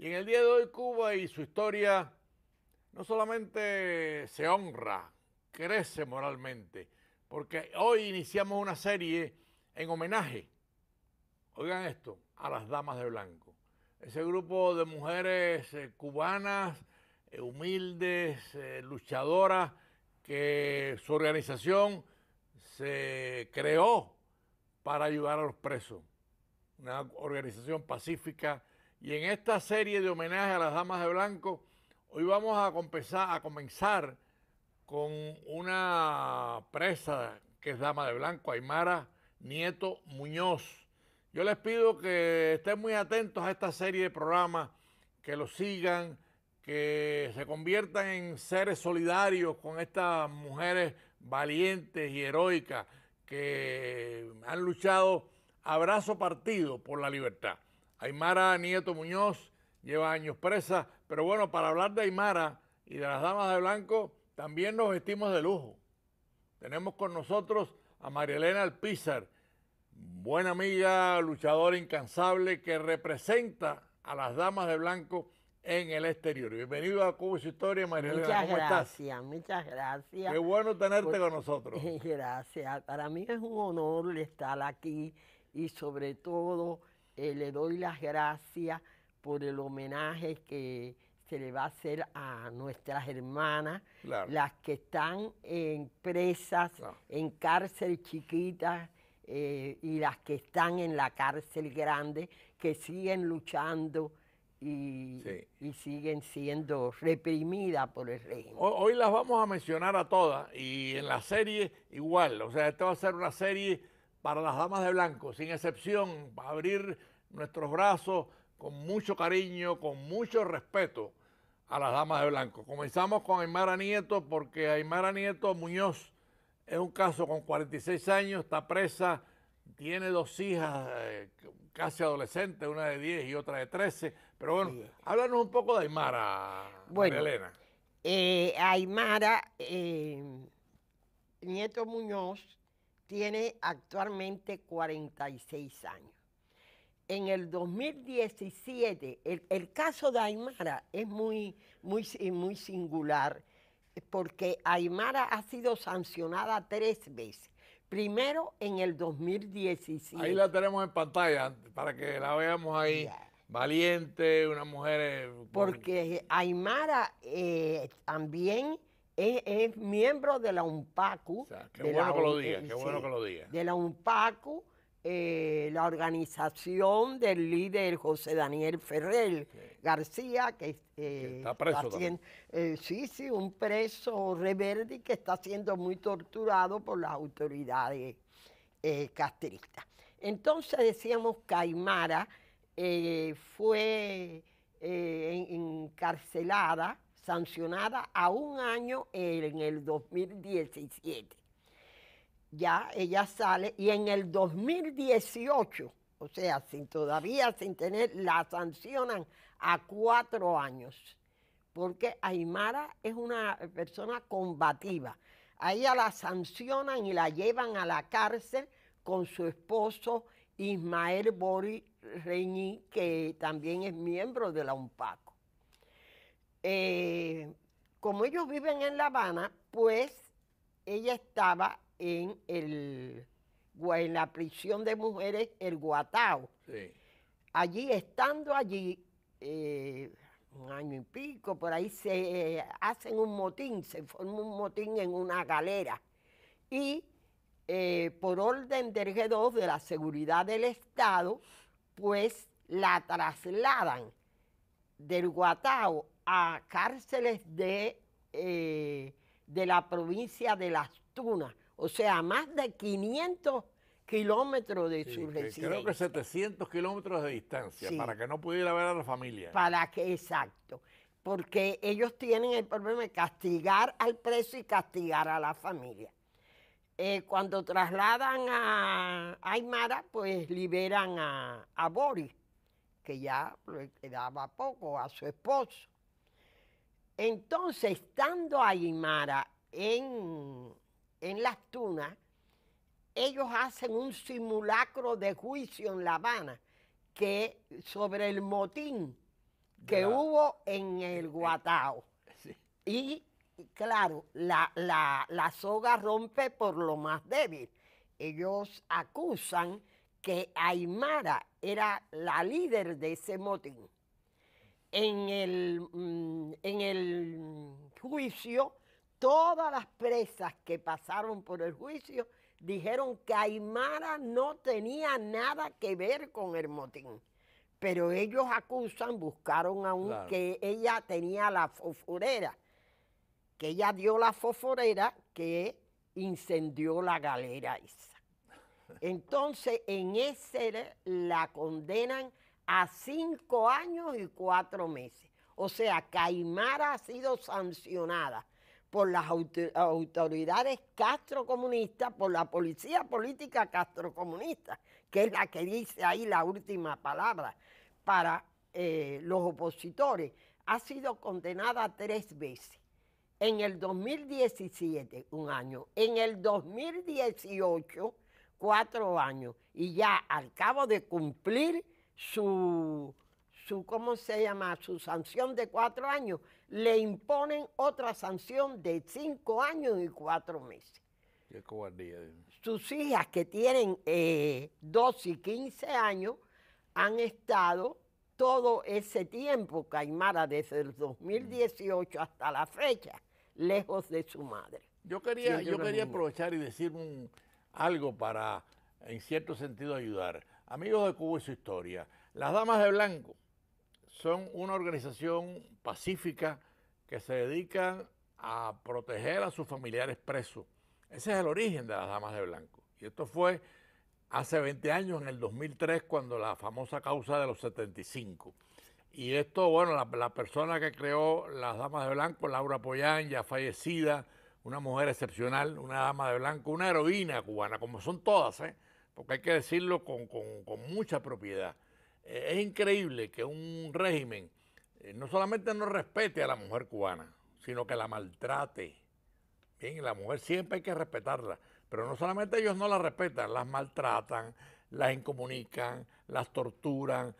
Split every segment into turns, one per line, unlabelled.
Y en el día de hoy Cuba y su historia no solamente se honra, crece moralmente, porque hoy iniciamos una serie en homenaje, oigan esto, a las Damas de Blanco. Ese grupo de mujeres eh, cubanas, eh, humildes, eh, luchadoras, que su organización se creó para ayudar a los presos. Una organización pacífica y en esta serie de homenaje a las damas de blanco, hoy vamos a comenzar, con una presa que es dama de blanco, Aymara Nieto Muñoz. Yo les pido que estén muy atentos a esta serie de programas, que lo sigan, que se conviertan en seres solidarios con estas mujeres valientes y heroicas que han luchado abrazo partido por la libertad. Aymara Nieto Muñoz lleva años presa, pero bueno, para hablar de Aymara y de las damas de blanco, también nos vestimos de lujo. Tenemos con nosotros a María Elena Alpizar, buena amiga, luchadora incansable que representa a las damas de blanco en el exterior. Bienvenido a Cubo Historia, María Muchas gracias, muchas
gracias. Qué bueno tenerte con nosotros. Gracias. Para mí es un honor estar aquí y sobre todo eh, le doy las gracias por el homenaje que se le va a hacer a nuestras hermanas, las que están en presas, en cárcel chiquitas eh, y las que están en la cárcel grande, que siguen luchando y, siguen siendo reprimidas por el régimen.
Hoy, las vamos a mencionar a todas y en la serie igual, o sea, esto va a ser una serie para las damas de blanco, sin excepción, para abrir nuestros brazos con mucho cariño, con mucho respeto a las damas de blanco. Comenzamos con Aymara Nieto porque Aymara Nieto Muñoz es un caso con 46 años, está presa, tiene dos hijas eh, casi adolescentes, una de 10 y otra de 13. Pero bueno, háblanos un poco de Aymara, bueno, Elena. Eh,
Aymara eh, Nieto Muñoz tiene actualmente 46 años en el 2017, el, caso de Aymara es muy, muy, muy singular, porque Aymara ha sido sancionada tres veces. Primero en el 2017. Ahí la
tenemos en pantalla para que la veamos ahí. Valiente, una mujer. Eh,
porque Aymara eh, también es, miembro de la UNPACU. qué, bueno, que lo diga, eh, qué bueno que lo diga. De la UNPACU eh, la organización del líder José Daniel Ferrer García, eh, que, está preso. Eh, sí, sí, un preso rebelde que está siendo muy torturado por las autoridades castristas. Entonces decíamos que Aymara fue encarcelada, sancionada a un año en el 2017 ya ella sale y en el 2018, o sea, sin, todavía sin tener, la sancionan a cuatro años, porque Aymara es una persona combativa. A ella la sancionan y la llevan a la cárcel con su esposo Ismael Bori Reñí, que también es miembro de la UNPACO. Eh, como ellos viven en La Habana, pues ella estaba en, el, en la prisión de mujeres, el Guatao. Allí, estando allí, eh, un año y pico, por ahí se eh, hacen un motín, se forma un motín en una galera. Y eh, por orden del G2 de la Seguridad del Estado, pues la trasladan del Guatao a cárceles de, de la provincia de Las Tunas, o sea, más de 500 kilómetros de su residencia. Creo que
700 kilómetros de distancia, para que no pudiera ver a la familia.
Para que, exacto, porque ellos tienen el problema de castigar al preso y castigar a la familia. Eh, cuando trasladan a Aymara, pues liberan a, a Boris, que ya le quedaba poco, a su esposo. Entonces, estando Aymara en en Las Tunas, ellos hacen un simulacro de juicio en La Habana que, sobre el motín que hubo en el Guatao. Y claro, la, soga rompe por lo más débil. Ellos acusan que Aymara era la líder de ese motín. En el, mm, en el juicio todas las presas que pasaron por el juicio dijeron que Aymara no tenía nada que ver con el motín. Pero ellos acusan, buscaron aún un que ella tenía la foforera, que ella dio la fosforera que incendió la galera esa. Entonces, en ese la condenan a cinco años y cuatro meses. O sea, que Aymara ha sido sancionada por las autoridades castrocomunistas, por la policía política castrocomunista, que es la que dice ahí la última palabra para eh, los opositores, ha sido condenada tres veces. En el 2017, un año. En el 2018, cuatro años. Y ya al cabo de cumplir su ¿cómo se llama? Su sanción de cuatro años, le imponen otra sanción de cinco años y cuatro meses. Sus hijas que tienen 12 eh, y 15 años han estado todo ese tiempo, Caimara, desde el 2018 mm. hasta la fecha, lejos de su madre.
Yo quería, yo, quería aprovechar y decir algo para, en cierto sentido, ayudar. Amigos de Cuba y su historia, las damas de blanco son una organización pacífica que se dedica a proteger a sus familiares presos. Ese es el origen de las Damas de Blanco. Y esto fue hace 20 años, en el 2003, cuando la famosa causa de los 75. Y esto, bueno, la, persona que creó las Damas de Blanco, Laura Poyán, ya fallecida, una mujer excepcional, una dama de blanco, una heroína cubana, como son todas, ¿eh? porque hay que decirlo con mucha propiedad es increíble que un régimen eh, no solamente no respete a la mujer cubana, sino que la maltrate. Bien, la mujer siempre hay que respetarla, pero no solamente ellos no la respetan, las maltratan, las incomunican, las torturan,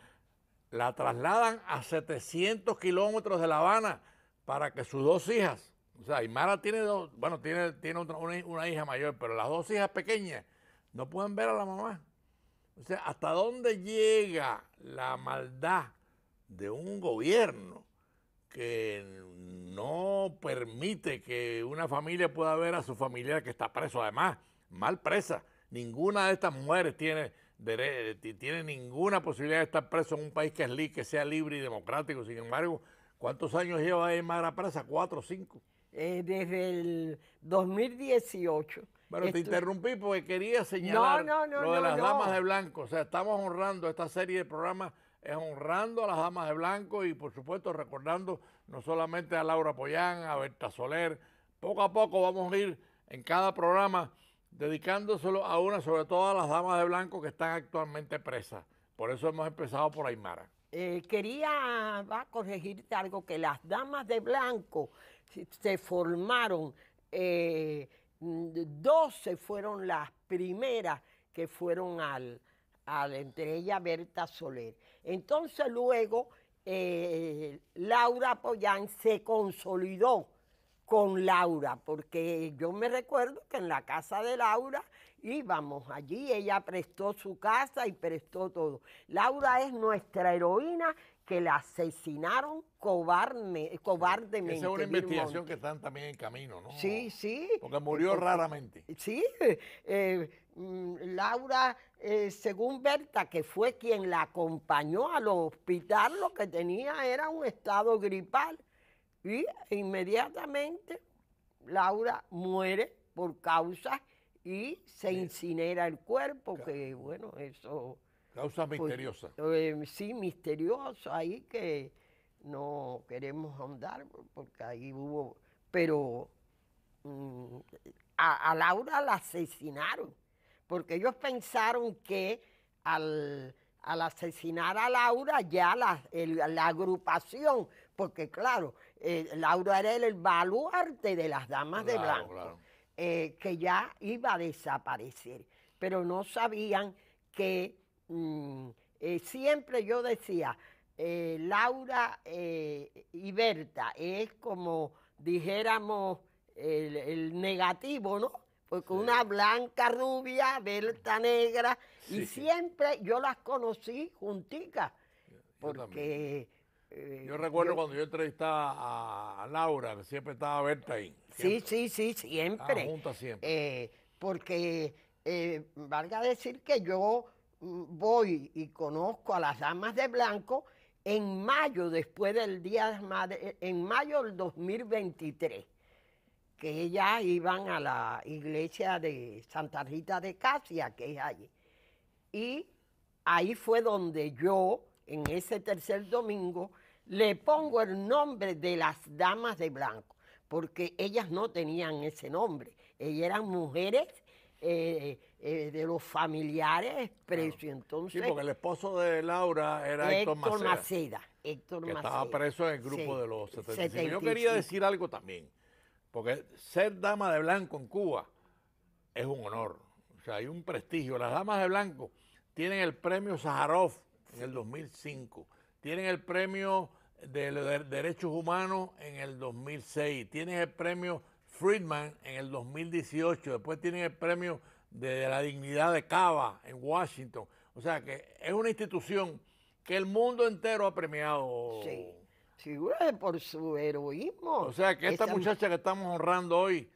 la trasladan a 700 kilómetros de La Habana para que sus dos hijas, o sea, Aymara tiene dos, bueno, tiene, tiene una hija mayor, pero las dos hijas pequeñas no pueden ver a la mamá. O sea, ¿hasta dónde llega la maldad de un gobierno que no permite que una familia pueda ver a su familiar que está preso? Además, mal presa. Ninguna de estas mujeres tiene, tiene ninguna posibilidad de estar preso en un país que, es que sea libre y democrático. Sin embargo, ¿cuántos años lleva a presa? ¿Cuatro o cinco? Eh, desde el 2018 bueno, te interrumpí porque quería señalar lo de las damas de blanco. O sea, estamos honrando esta serie de programas, honrando a las damas de blanco y por supuesto recordando no solamente a Laura Poyán, a Berta Soler. Poco a poco vamos a ir en cada programa dedicándoselo a una, sobre todo a las damas de blanco que están actualmente presas. Por eso hemos empezado por Aymara. Eh, quería corregirte algo, que las damas de blanco se formaron
eh, 12 mm, fueron las primeras que fueron al, entre ellas Berta Soler. Entonces luego eh, Laura Poyán se consolidó con Laura, porque yo me recuerdo que en la casa de Laura íbamos allí, ella prestó su casa y prestó todo. Laura es nuestra heroína que la asesinaron cobarde, cobardemente. Esa es una investigación
que están también en camino, ¿no?
Sí, sí. Porque murió eh, eh, raramente. Eh, sí. Mm, Laura, según Berta, que fue quien la acompañó al hospital, lo que tenía era un estado gripal. Y inmediatamente Laura muere por causa y se incinera el cuerpo, que bueno, eso
Causa pues, misteriosa.
Eh, sí, misteriosa, ahí que no queremos andar porque ahí hubo, pero mm, a, Laura la asesinaron, porque ellos pensaron que al, asesinar a Laura ya la, agrupación, porque claro, eh, Laura era el, baluarte de las damas de blanco, eh, que ya iba a desaparecer, pero no sabían que Mm, eh, siempre yo decía, eh, Laura eh, y Berta, es como dijéramos el, negativo, ¿no? Porque una blanca rubia, Berta negra, y siempre yo las conocí junticas, porque...
Yo, recuerdo cuando yo entrevistaba a Laura, siempre estaba Berta ahí. Sí, sí,
sí, siempre. siempre. porque, valga decir que yo voy y conozco a las damas de blanco en mayo, después del Día de madre, en mayo del 2023, que ellas iban a la iglesia de Santa Rita de Casia, que es allí. Y ahí fue donde yo, en ese tercer domingo, le pongo el nombre de las damas de blanco, porque ellas no tenían ese nombre, ellas eran mujeres. Eh, eh, de los familiares presos. Entonces, sí, porque el esposo de Laura era Héctor, Maceda. que Maceda. Estaba preso en el grupo de los 75. Yo quería decir
algo también, porque ser dama de blanco en Cuba es un honor. O sea, hay un prestigio. Las damas de blanco tienen el premio Sájarov en el 2005, tienen el premio de Derechos Humanos en el 2006, tienen el premio Friedman en el 2018, después tienen el premio de la dignidad de Cava en Washington. O sea que es una institución que el mundo entero ha premiado. Sí,
seguro por su heroísmo. O sea que esta muchacha
que estamos honrando hoy,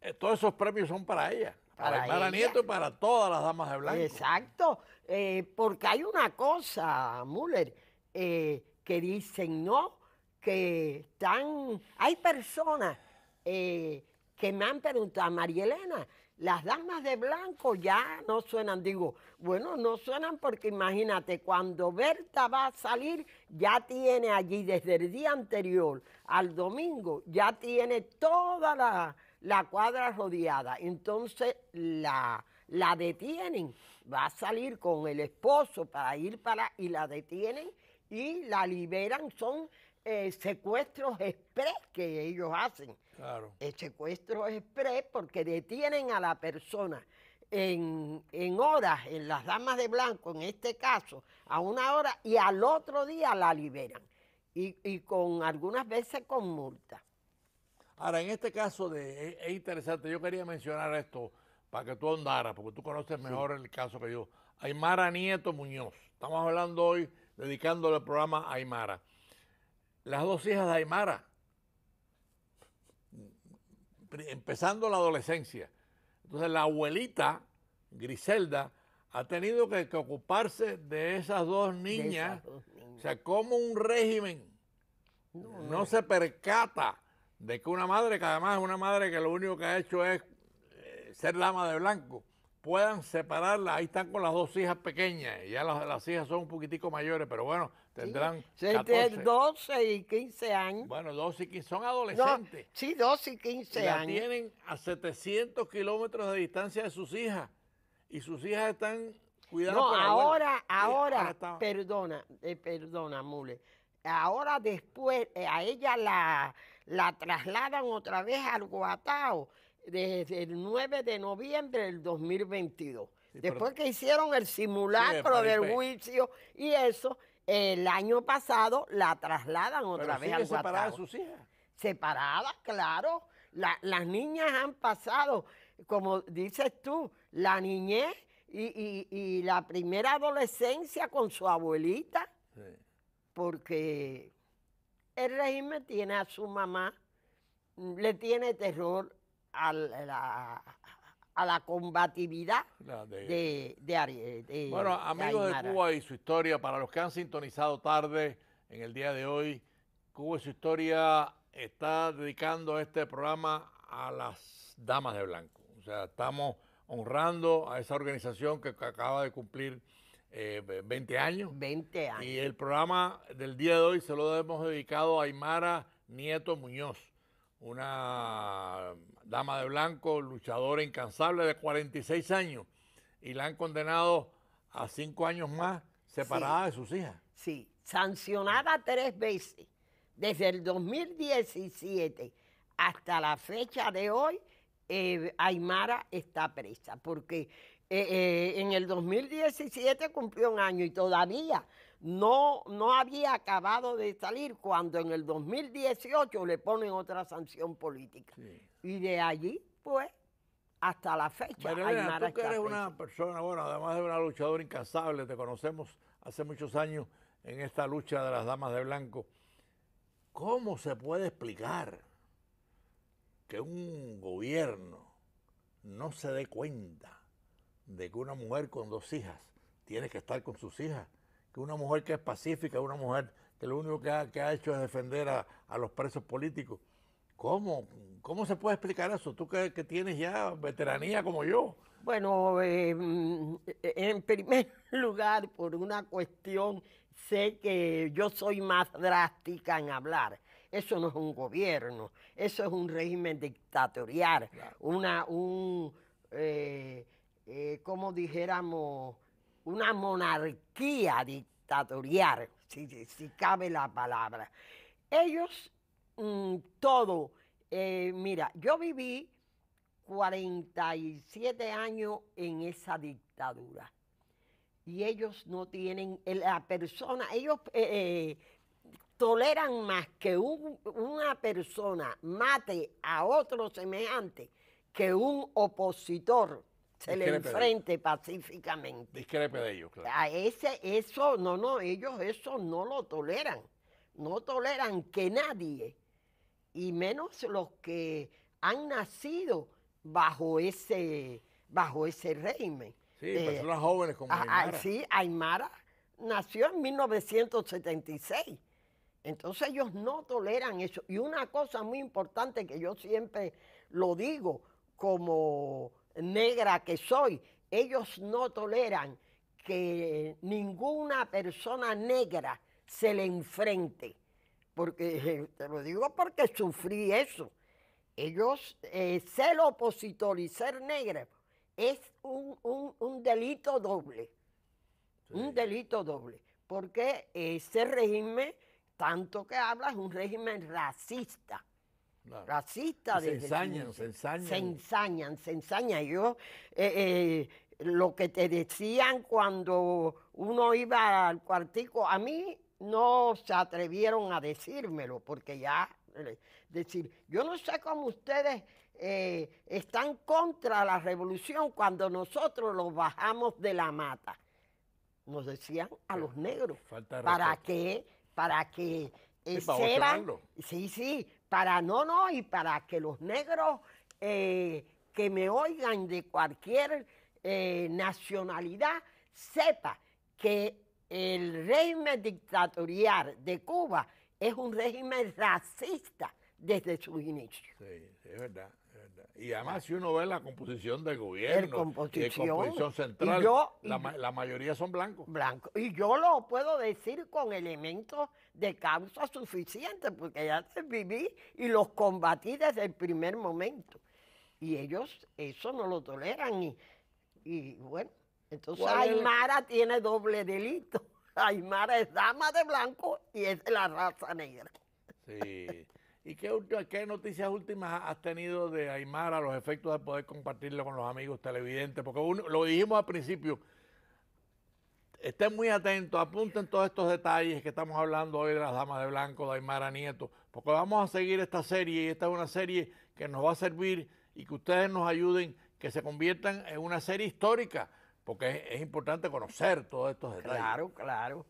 eh, todos esos premios son para ella. Para, el Mara Nieto y para todas las damas
de blanco. Exacto, eh, porque hay una cosa, Müller, eh, que dicen, ¿no? Que están, hay personas que me han preguntado, María Elena, las damas de blanco ya no suenan, digo, bueno, no suenan porque imagínate, cuando Berta va a salir, ya tiene allí desde el día anterior al domingo, ya tiene toda la, cuadra rodeada. Entonces la, la detienen, va a salir con el esposo para ir para, y la detienen y la liberan, son eh, secuestros express que ellos hacen. El secuestro express porque detienen a la persona en, horas, en las damas de blanco, en este caso, a una hora y al otro día la
liberan. Y, con algunas veces con multa. Ahora, en este caso de, es, interesante, yo quería mencionar esto para que tú andaras porque tú conoces mejor el caso que yo. Aymara Nieto Muñoz. Estamos hablando hoy, dedicándole el programa a Aymara. Las dos hijas de Aymara, empezando la adolescencia. Entonces la abuelita, Griselda, ha tenido que, ocuparse de esas dos niñas. O sea, como un régimen no, se percata de que una madre, que además es una madre que lo único que ha hecho es eh, ser dama de blanco, puedan separarla. Ahí están con las dos hijas pequeñas, ya las, las hijas son un poquitico mayores, pero bueno, Tendrán 12 este, y 15 años. Bueno, 12 y 15, son adolescentes. sí, 12 y 15 la años. tienen a 700 kilómetros de distancia de sus hijas. Y sus hijas están cuidando. no, ahora, ahora, ahora
perdona,
eh, perdona, Mule.
Ahora después, eh, a ella la, trasladan otra vez al Guatao desde el 9 de noviembre del 2022. Después que hicieron el simulacro del juicio y eso, el año pasado la trasladan otra vez a separadas sus hijas? Separadas, claro. las niñas han pasado, como dices tú, la niñez y, la primera adolescencia con su abuelita, porque el régimen tiene a su mamá, le tiene terror a la, a la combatividad de, de, eh, Bueno, amigos de,
Cuba y su historia, para los que han sintonizado tarde en el día de hoy, Cuba y su historia está dedicando este programa a las damas de blanco. O sea, estamos honrando a esa organización que acaba de cumplir 20 eh, años. 20 años. Y el programa del día de hoy se lo hemos dedicado a Aymara Nieto Muñoz, una dama de blanco, luchadora incansable de 46 años, y la han condenado a cinco años más separada de sus hijas. Sí, sancionada
tres veces, desde el 2017 hasta la fecha de hoy, eh, Aymara está presa, porque eh, eh, en el 2017 cumplió un año y todavía no, no había acabado de salir cuando en el 2018 le ponen otra sanción política. Y de allí, pues, hasta la fecha. Marilena, tú eres una
persona, bueno, además de una luchadora incansable, te conocemos hace muchos años en esta lucha de las damas de blanco. ¿Cómo se puede explicar que un gobierno no se dé cuenta de que una mujer con dos hijas tiene que estar con sus hijas una mujer que es pacífica, una mujer que lo único que ha, hecho es defender a, los presos políticos. ¿Cómo? ¿Cómo se puede explicar eso? Tú que, tienes ya veteranía como yo.
Bueno, em, en primer lugar, por una cuestión, sé que yo soy más drástica en hablar. Eso no es un gobierno, eso es un régimen dictatorial, una, un, eh, eh, como dijéramos, una monarquía dictatorial, si, cabe la palabra. Ellos, mm, todo, eh, mira, yo viví 47 años en esa dictadura y ellos no tienen, la persona, ellos eh, eh, toleran más que una persona mate a otro semejante que un opositor se le enfrente pacíficamente.
Discrepe de ellos, claro.
A ah, ese, eso, no, no, ellos eso no lo toleran. No toleran que nadie, y menos los que han nacido bajo ese, bajo ese régimen. Sí, pues, eh, personas jóvenes como ah, ah, Aymara. sí, Aymara nació en 1976. Entonces ellos no toleran eso. Y una cosa muy importante que yo siempre lo digo como negra que soy, ellos no toleran que ninguna persona negra se le enfrente, porque te lo digo porque sufrí eso. Ellos, eh, ser opositor y ser negro es un, delito doble, un delito doble, porque ese régimen, tanto que habla, es un régimen racista. Racista. Se ensañan, se ensañan. Se ensañan, Yo, eh, eh, lo que te decían cuando uno iba al cuartico, a mí no se atrevieron a decírmelo, porque ya, eh, decir, yo no sé cómo ustedes están contra la revolución cuando nosotros los bajamos de la mata. Nos decían a los negros. ¿Para qué? Para que se sí, sí, para no, no, y para que los negros eh, que me oigan de cualquier eh, nacionalidad sepa que el régimen dictatorial de Cuba es un régimen racista desde su inicio.
Sí, es verdad. Y además, si uno ve la composición del gobierno, eh, composición central, la, mayoría
son blancos. Y yo lo puedo decir con elementos de causa suficiente, porque ya se viví y los combatí desde el primer momento. Y ellos eso no lo toleran. Y, bueno,
entonces Aymara
tiene doble delito. Aymara es dama de blanco y es de la raza negra.
Sí. ¿Y qué, noticias últimas has tenido de Aymara, los efectos de poder compartirlo con los amigos televidentes? Porque lo dijimos al principio, estén muy atentos, apunten todos estos detalles que estamos hablando hoy de las Damas de Blanco, de Aymara Nieto, porque vamos a seguir esta serie y esta es una serie que nos va a servir y que ustedes nos ayuden, que se conviertan en una serie histórica, porque es importante conocer todos estos detalles. Claro, claro.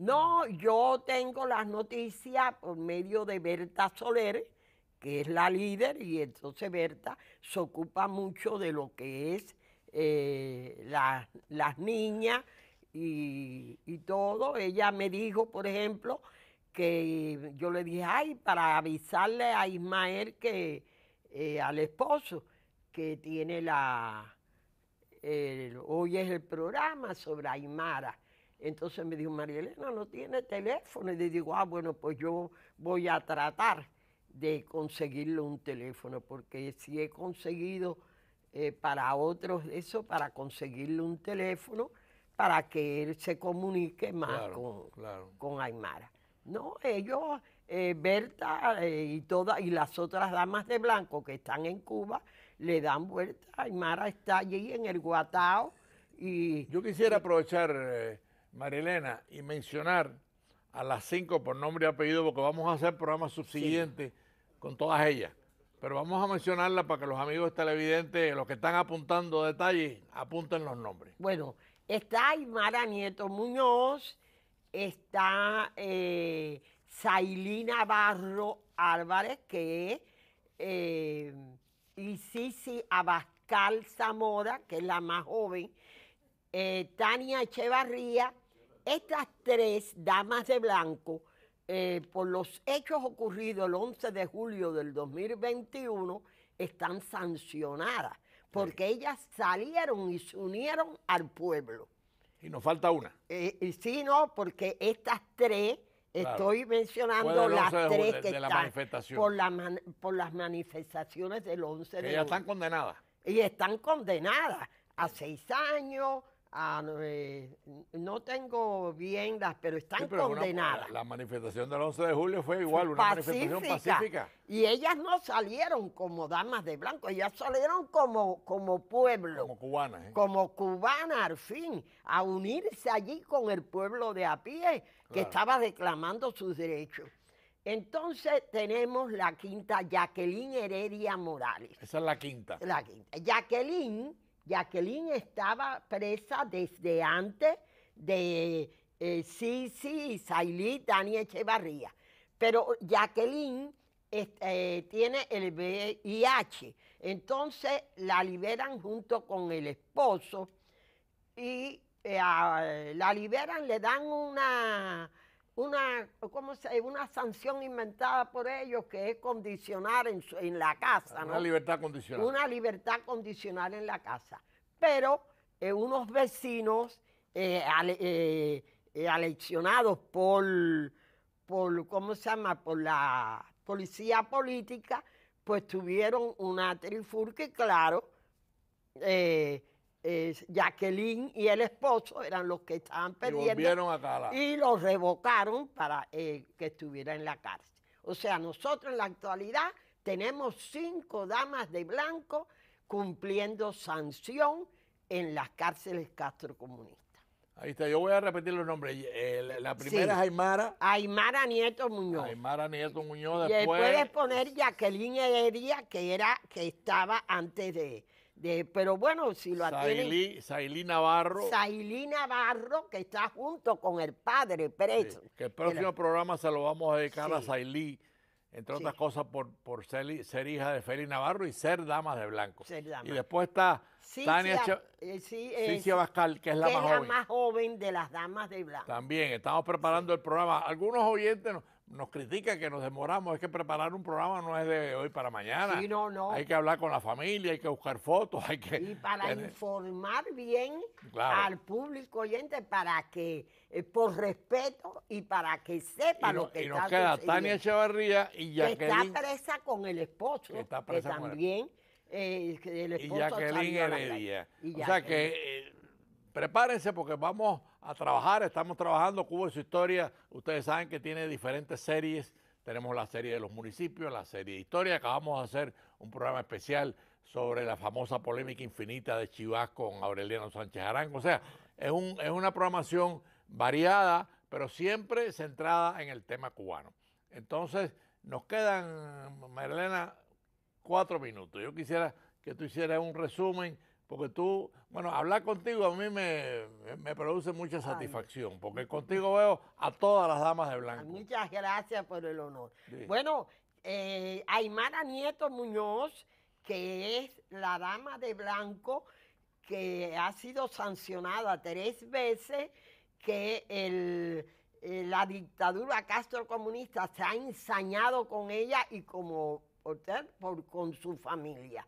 No, yo tengo las
noticias por medio de Berta Soler, que es la líder, y entonces Berta se ocupa mucho de lo que es eh, las niñas y, todo. Ella me dijo, por ejemplo, que yo le dije, ay, para avisarle a Ismael que eh, al esposo que tiene la, hoy es el programa sobre Aymara. Entonces me dijo, María Elena, no tiene teléfono. Y le digo, ah, bueno, pues yo voy a tratar de conseguirle un teléfono, porque si he conseguido eh, para otros eso, para conseguirle un teléfono, para que él se comunique más con, Aymara. No, ellos, eh, Berta eh, y, todas y las otras damas de blanco que están
en Cuba, le dan vuelta. Aymara está allí en el Guatao. Y, Yo quisiera aprovechar Marilena, y mencionar a las cinco por nombre y apellido, porque vamos a hacer programas subsiguientes con todas ellas. Pero vamos a mencionarla para que los amigos televidentes, los que están apuntando detalles, apunten los nombres. Bueno,
está Aymara Nieto Muñoz, está eh, Zailina Barro Álvarez, que es y eh, Isisi Abascal Zamora, que es la más joven, eh, Tania Echevarría estas tres damas de blanco, eh, por los hechos ocurridos el 11 de julio del 2021, están sancionadas, porque ellas salieron y se unieron al pueblo. Y nos falta una. Eh, sí, no, porque estas tres, estoy mencionando las tres que están por, por, las manifestaciones del 11 de julio. Ellas están condenadas. Y están condenadas a seis años, Ah, eh, no, tengo viviendas, pero están condenadas.
la manifestación del 11 de julio fue igual, una manifestación pacífica.
Y ellas no salieron como damas de blanco, ellas salieron como, como pueblo. Como cubanas. ¿eh? Como cubana al fin, a unirse allí con el pueblo de a pie que estaba reclamando sus derechos. Entonces tenemos la quinta, Jacqueline Heredia Morales.
Esa es la quinta.
La quinta. Jacqueline Jacqueline estaba presa desde antes de eh, Sisi, Sailí, Dani Echevarría. Pero Jacqueline eh, tiene el VIH. Entonces la liberan junto con el esposo y eh, la liberan, le dan una una, ¿cómo se, una sanción inventada por ellos que es condicionar en, la casa. Una libertad
condicional. Una
libertad condicional en la casa. Pero eh, unos vecinos eh, eh, aleccionados por, por, ¿cómo se llama?, por la policía política, pues tuvieron una trifurca y claro, es Jacqueline y el esposo eran los que estaban perdiendo. Y, los revocaron para eh, que estuviera en la cárcel. O sea, nosotros en la actualidad tenemos cinco damas de blanco cumpliendo sanción en las cárceles castrocomunistas.
Ahí está, yo voy a repetir los nombres. Eh, la, primera es
Aymara. Aymara
Nieto Muñoz. Aymara Nieto Muñoz, después... Y
poner Jacqueline Heredia, que, era, que estaba antes de pero bueno, si lo atienden...
Sailí Navarro.
Sailí Navarro, que está junto con el padre preso. que el próximo
programa se lo vamos a dedicar a Sailí, entre otras cosas por, por ser, hija de Feli Navarro y ser dama de blanco. Y después está Tania eh, Sí, Bascal, que es la, que más, la joven. más
joven de las damas de blanco.
También, estamos preparando el programa. Algunos oyentes nos critica que nos demoramos, es que preparar un programa no es de hoy para mañana. Sí, no, no. Hay que hablar con la familia, hay que buscar fotos, hay que... Y para
informar bien al público oyente, para que, eh, por respeto y para que sepa lo que y nos queda Tania Echevarría
y Jacqueline... Que está
presa con el esposo, que, está presa también
eh, el... Y Jacqueline Heredia. o sea que eh, prepárense porque vamos a trabajar. Estamos trabajando. Cuba y su historia. Ustedes saben que tiene diferentes series. Tenemos la serie de los municipios, la serie de historia. Acabamos de hacer un programa especial sobre la famosa polémica infinita de Chivas con Aureliano Sánchez Arango. O sea, es, un, es una programación variada, pero siempre centrada en el tema cubano. Entonces, nos quedan, Marilena, cuatro minutos. Yo quisiera que tú hicieras un resumen porque tú, bueno, hablar contigo a mí me, produce mucha satisfacción, porque contigo veo a todas las damas de blanco.
Muchas gracias por el honor. Bueno, eh, Aymara Nieto Muñoz, que es la dama de blanco que ha sido sancionada tres veces, que el, eh, la dictadura Castro comunista se ha ensañado con ella y como por con su familia.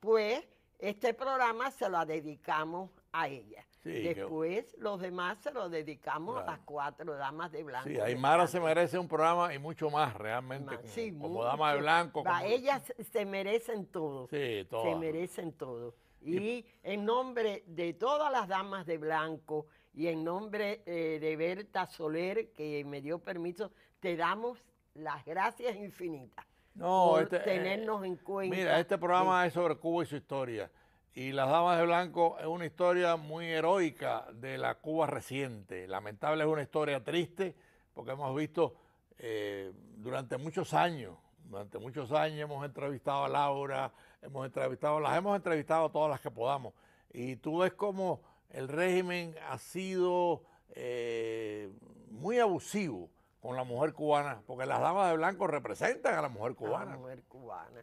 Pues este programa se lo dedicamos a ella. Después, los demás se lo dedicamos a las cuatro damas de blanco. Sí, Aymara
se merece un programa y mucho más realmente. como, dama de blanco.
Ellas se merecen todo.
Sí, Se
merecen todo. Y, en nombre de todas las damas de blanco y en nombre eh, de Berta Soler, que me dio permiso, te damos las gracias infinitas
no, este, eh, tenernos en cuenta. Mira, este programa es sobre Cuba y su historia. Y Las Damas de Blanco es una historia muy heroica de la Cuba reciente. Lamentable es una historia triste porque hemos visto eh, durante muchos años, durante muchos años hemos entrevistado a Laura, hemos entrevistado, las hemos entrevistado todas las que podamos. Y tú ves como el régimen ha sido eh, muy abusivo con la mujer cubana, porque las damas de blanco representan a la mujer cubana. la
mujer cubana.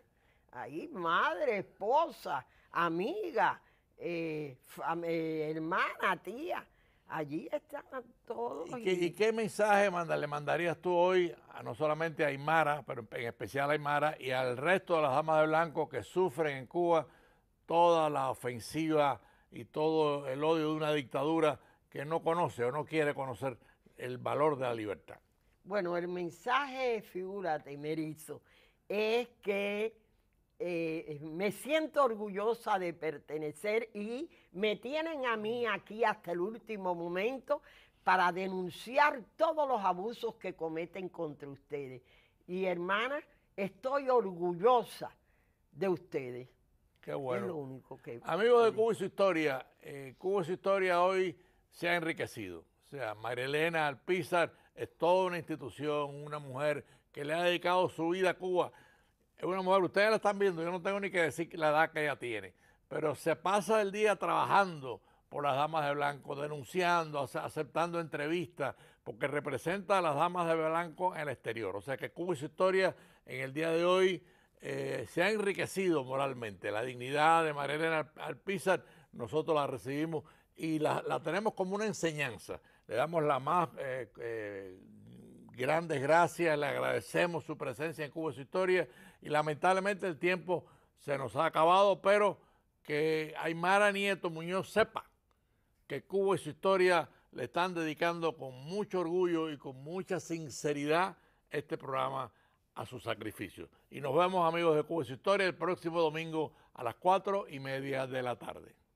Ahí, madre, esposa, amiga, eh, eh, hermana, tía. Allí están todos. ¿Y
qué, mensaje manda, le mandarías tú hoy, a, no solamente a Aymara, pero en especial a Aymara, y al resto de las damas de blanco que sufren en Cuba toda la ofensiva y todo el odio de una dictadura que no conoce o no quiere conocer el valor de la libertad?
Bueno, el mensaje, figúrate, Merizo, es que eh, me siento orgullosa de pertenecer y me tienen a mí aquí hasta el último momento para denunciar todos los abusos que cometen contra ustedes. Y hermana, estoy orgullosa de ustedes.
Qué bueno. único que... Amigos de Cuba y su historia, eh, Cuba y su historia hoy se ha enriquecido. O sea, María Elena Alpizar es toda una institución, una mujer que le ha dedicado su vida a Cuba. Es una mujer, ustedes la están viendo, yo no tengo ni que decir la edad que ella tiene, pero se pasa el día trabajando por las damas de blanco, denunciando, aceptando entrevistas, porque representa a las damas de blanco en el exterior. O sea que Cuba y su historia en el día de hoy eh, se ha enriquecido moralmente. La dignidad de María Elena Alpizar, nosotros la recibimos y la, la tenemos como una enseñanza. Le damos la más eh, eh, grandes gracias, le agradecemos su presencia en Cuba y su historia y lamentablemente el tiempo se nos ha acabado, pero que Aymara Nieto Muñoz sepa que Cuba y su historia le están dedicando con mucho orgullo y con mucha sinceridad este programa a su sacrificio. Y nos vemos amigos de Cuba y su historia el próximo domingo a las cuatro y media de la tarde.